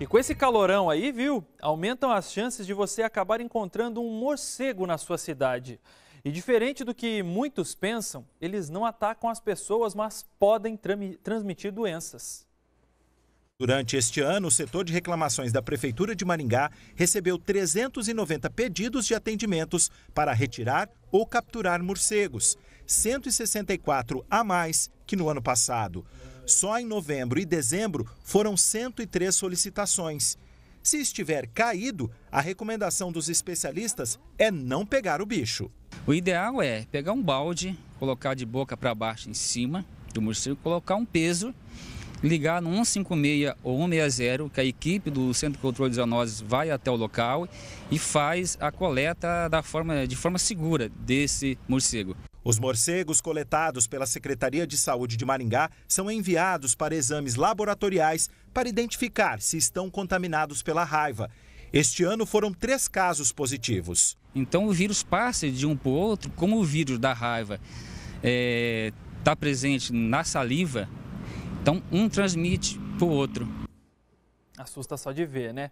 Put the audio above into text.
E com esse calorão aí, viu? Aumentam as chances de você acabar encontrando um morcego na sua cidade. E diferente do que muitos pensam, eles não atacam as pessoas, mas podem transmitir doenças. Durante este ano, o setor de reclamações da Prefeitura de Maringá recebeu 390 pedidos de atendimentos para retirar ou capturar morcegos, 164 a mais que no ano passado. Só em novembro e dezembro foram 103 solicitações. Se estiver caído, a recomendação dos especialistas é não pegar o bicho. O ideal é pegar um balde, colocar de boca para baixo em cima do morcego, colocar um peso ligar no 156 ou 160, que a equipe do Centro de Controle de Zoonoses vai até o local e faz a coleta da forma, de forma segura desse morcego. Os morcegos coletados pela Secretaria de Saúde de Maringá são enviados para exames laboratoriais para identificar se estão contaminados pela raiva. Este ano foram três casos positivos. Então o vírus passa de um para o outro, como o vírus da raiva está eh, é, presente na saliva, então, um transmite para o outro. Assusta só de ver, né?